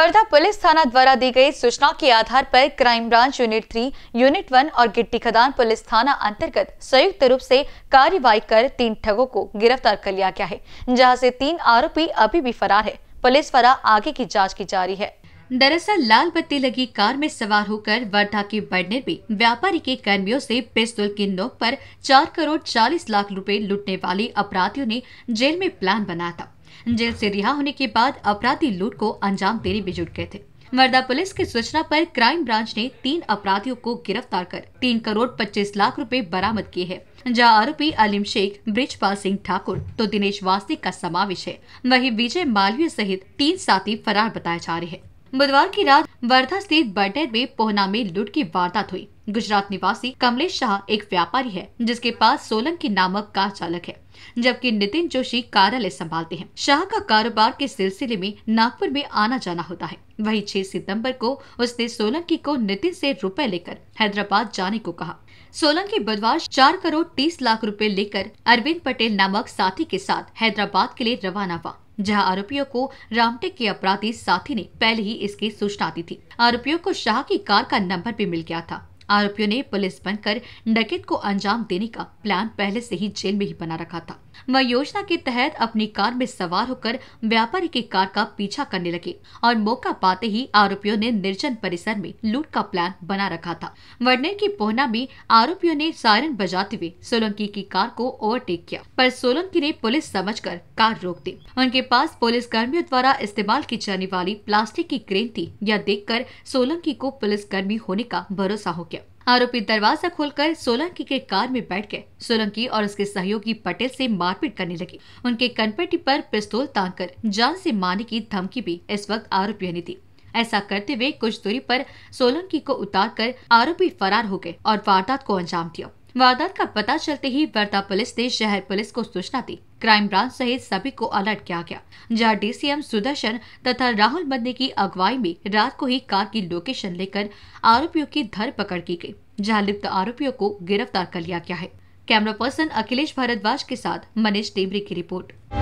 Wardha police थाना द्वारा दी गई सूचना के आधार पर crime branch unit three unit one और गिट्टी खदान पुलिस थाना अंतर्गत संयुक्त रूप से कार्यवाही कर तीन ठगों को गिरफ्तार कर लिया गया है जहां से तीन आरोपी अभी भी फरार है पुलिस द्वारा आगे की जाँच की जा रही है दरअसल लाल बत्ती लगी कार में सवार होकर वर्धा के बड़नेर में व्यापारी के कर्मियों से पिस्तौल की नोक पर चार करोड़ चालीस लाख रुपए लूटने वाले अपराधियों ने जेल में प्लान बनाया था जेल से रिहा होने के बाद अपराधी लूट को अंजाम देने में जुट गए थे वर्धा पुलिस की सूचना पर क्राइम ब्रांच ने तीन अपराधियों को गिरफ्तार कर तीन करोड़ पच्चीस लाख रुपए बरामद किए हैं जहां आरोपी अलीम शेख ब्रिजपाल सिंह ठाकुर तो दिनेश वास्ती का समावेश है वहीं विजय मालवीय सहित तीन साथी फरार बताए जा रहे हैं बुधवार की रात वर्धा स्थित बटेर में पोहना में लूट की वारदात हुई गुजरात निवासी कमलेश शाह एक व्यापारी है जिसके पास सोलंकी नामक कार चालक है जबकि नितिन जोशी कार्यालय संभालते हैं शाह का कारोबार के सिलसिले में नागपुर में आना जाना होता है वही छह सितंबर को उसने सोलंकी को नितिन से रुपए लेकर हैदराबाद जाने को कहा सोलंकी बुधवार चार करोड़ तीस लाख रुपए लेकर अरविंद पटेल नामक साथी के साथ हैदराबाद के लिए रवाना हुआ जहां आरोपियों को रामटेक के अपराधी साथी ने पहले ही इसकी सूचना दी थी आरोपियों को शाह की कार का नंबर भी मिल गया था आरोपियों ने पुलिस बनकर डकैत को अंजाम देने का प्लान पहले से ही जेल में ही बना रखा था वह योजना के तहत अपनी कार में सवार होकर व्यापारी की कार का पीछा करने लगे और मौका पाते ही आरोपियों ने निर्जन परिसर में लूट का प्लान बना रखा था वर्नेर की पोहना में आरोपियों ने सायरन बजाते हुए सोलंकी की कार को ओवरटेक किया पर सोलंकी ने पुलिस समझकर कार रोक दी उनके पास पुलिस कर्मियों द्वारा इस्तेमाल की जाने वाली प्लास्टिक की क्रेन थी यह कर सोलंकी को पुलिस कर्मी होने का भरोसा हो गया किया आरोपी दरवाजा खोलकर सोलंकी के कार में बैठ गए सोलंकी और उसके सहयोगी पटेल से मारपीट करने लगे उनके कनपट्टी पर पिस्तौल तांग कर जान से मारने की धमकी भी इस वक्त आरोपियों ने दी ऐसा करते हुए कुछ दूरी पर सोलंकी को उतार कर आरोपी फरार हो गए और वारदात को अंजाम दिया वारदात का पता चलते ही वर्धा पुलिस ने शहर पुलिस को सूचना दी क्राइम ब्रांच सहित सभी को अलर्ट किया गया जहां डीसीएम सुदर्शन तथा राहुल बंदी की अगुवाई में रात को ही कार की लोकेशन लेकर आरोपियों की धर पकड़ की गयी जहाँ लिप्त आरोपियों को गिरफ्तार कर लिया गया है कैमरा पर्सन अखिलेश भारद्वाज के साथ मनीष देवरी की रिपोर्ट